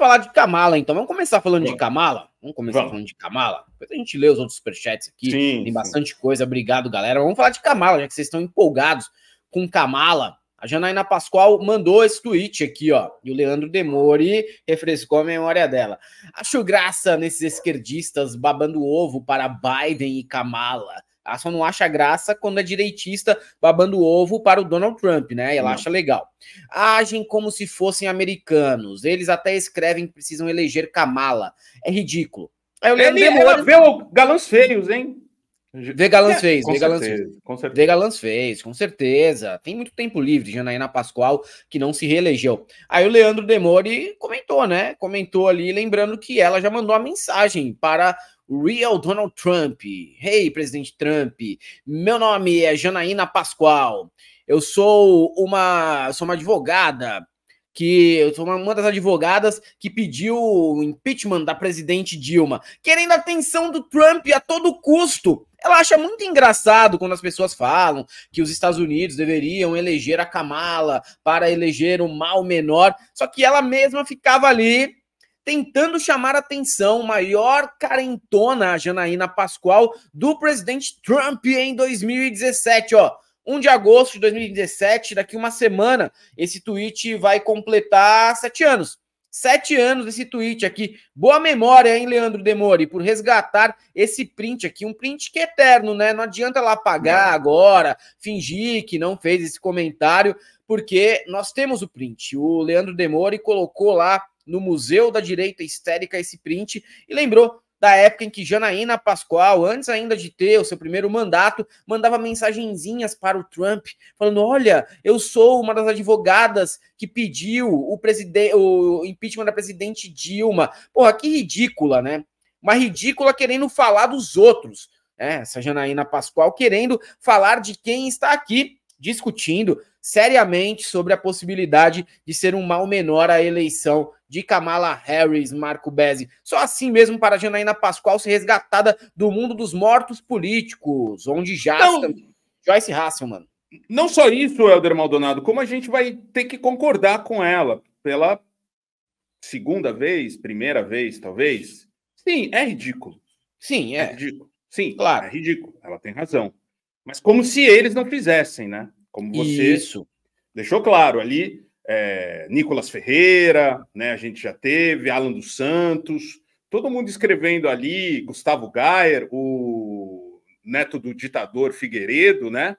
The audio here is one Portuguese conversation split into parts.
falar de Kamala, então. Vamos começar falando de Kamala? Vamos começar falando de Kamala? Depois a gente lê os outros superchats aqui. Sim, tem bastante coisa. Obrigado, galera. Vamos falar de Kamala, já que vocês estão empolgados com Kamala. A Janaína Pascoal mandou esse tweet aqui, ó. E o Leandro Demore refrescou a memória dela. Acho graça nesses esquerdistas babando ovo para Biden e Kamala. Ela ah, só não acha graça quando é direitista babando ovo para o Donald Trump, né? Ela não. acha legal. Agem como se fossem americanos. Eles até escrevem que precisam eleger Kamala. É ridículo. Aí eu Ele, Demores... ela vê o galãs feios, hein? Vegalans é, fez, Vegalans fez. Vegalans fez, com certeza. Tem muito tempo livre, Janaína Pascoal, que não se reelegeu. Aí o Leandro Demore comentou, né? Comentou ali, lembrando que ela já mandou uma mensagem para o Real Donald Trump. Hey, presidente Trump, meu nome é Janaína Pascoal. Eu sou uma, sou uma advogada que eu sou uma das advogadas que pediu o impeachment da presidente Dilma, querendo a atenção do Trump a todo custo. Ela acha muito engraçado quando as pessoas falam que os Estados Unidos deveriam eleger a Kamala para eleger o mal menor, só que ela mesma ficava ali tentando chamar a atenção, maior carentona, a Janaína Pascoal, do presidente Trump em 2017, ó. 1 de agosto de 2017, daqui uma semana, esse tweet vai completar sete anos. Sete anos desse tweet aqui. Boa memória, hein, Leandro Demore, por resgatar esse print aqui. Um print que é eterno, né? Não adianta lá apagar é. agora, fingir que não fez esse comentário, porque nós temos o print. O Leandro Demore colocou lá no Museu da Direita Histérica esse print e lembrou da época em que Janaína Pascoal, antes ainda de ter o seu primeiro mandato, mandava mensagenzinhas para o Trump, falando: "Olha, eu sou uma das advogadas que pediu o, o impeachment da presidente Dilma". Porra, que ridícula, né? Uma ridícula querendo falar dos outros. É, essa Janaína Pascoal querendo falar de quem está aqui discutindo seriamente sobre a possibilidade de ser um mal menor à eleição de Kamala Harris, Marco Bezzi. Só assim mesmo para a Janaína Pascoal ser resgatada do mundo dos mortos políticos, onde já então- Joyce Hasselman. Não só isso, Helder Maldonado, como a gente vai ter que concordar com ela pela segunda vez, primeira vez, talvez. Sim, é ridículo. Sim, é. é ridículo. Sim, claro. É ridículo. Ela tem razão. Mas como se eles não fizessem, né? Como você Isso. deixou claro ali, é, Nicolas Ferreira, né? A gente já teve, Alan dos Santos, todo mundo escrevendo ali, Gustavo Gayer, o neto do ditador Figueiredo, né?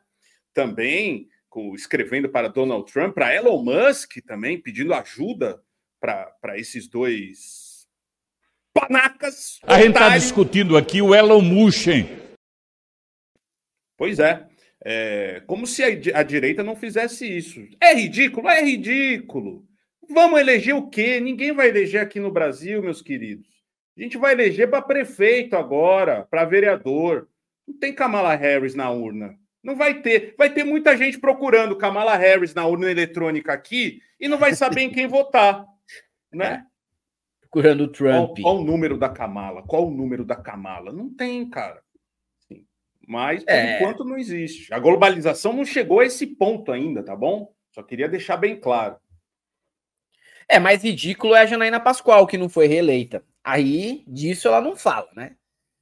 Também com, escrevendo para Donald Trump, para Elon Musk também, pedindo ajuda para esses dois panacas. A gente está discutindo aqui o Elon Musk Pois é. é como se a, a direita não fizesse isso. É ridículo? É ridículo. Vamos eleger o quê? Ninguém vai eleger aqui no Brasil, meus queridos. A gente vai eleger para prefeito agora, para vereador. Não tem Kamala Harris na urna. Não vai ter. Vai ter muita gente procurando Kamala Harris na urna eletrônica aqui e não vai saber em quem votar, né? É. Procurando o Trump. Qual, qual, o número da Kamala? Qual o número da Kamala? Não tem, cara. Mas, por é... enquanto, não existe. A globalização não chegou a esse ponto ainda, tá bom? Só queria deixar bem claro. É, mais ridículo é a Janaína Pascoal, que não foi reeleita. Aí, disso ela não fala, né?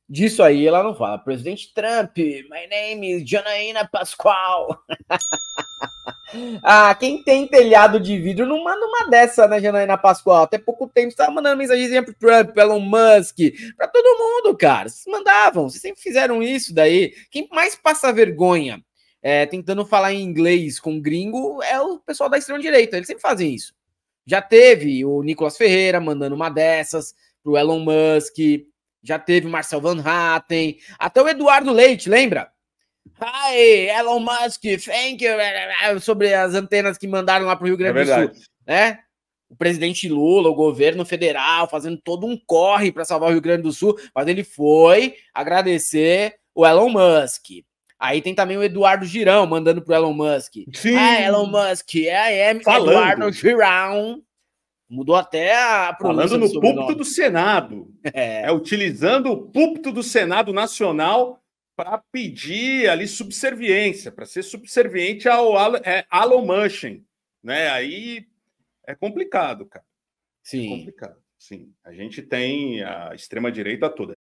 Disso aí ela não fala. Presidente Trump, my name is Janaína Pascoal. ah, quem tem telhado de vidro não manda uma dessa, né, Janaína Pascoal? Até pouco tempo estava mandando para pro Trump, pro Elon Musk, para todo mundo, cara. Vocês mandavam, vocês sempre fizeram isso daí. Quem mais passa vergonha é, tentando falar em inglês com gringo é o pessoal da extrema-direita. Eles sempre fazem isso. Já teve o Nicolas Ferreira mandando uma dessas pro Elon Musk, já teve o Marcel Van Hatten, até o Eduardo Leite, lembra? Hi, Elon Musk, thank you. Sobre as antenas que mandaram lá para o Rio Grande é do Sul. Né? O presidente Lula, o governo federal, fazendo todo um corre para salvar o Rio Grande do Sul, mas ele foi agradecer o Elon Musk. Aí tem também o Eduardo Girão mandando pro Elon Musk. Sim. Ah, Elon Musk, é, é, é Eduardo Girão. Mudou até a pronúncia Falando no do púlpito do Senado. É. é. utilizando o púlpito do Senado Nacional para pedir ali subserviência, para ser subserviente ao é, Alan né? Aí é complicado, cara. É sim. É complicado, sim. A gente tem a extrema-direita toda.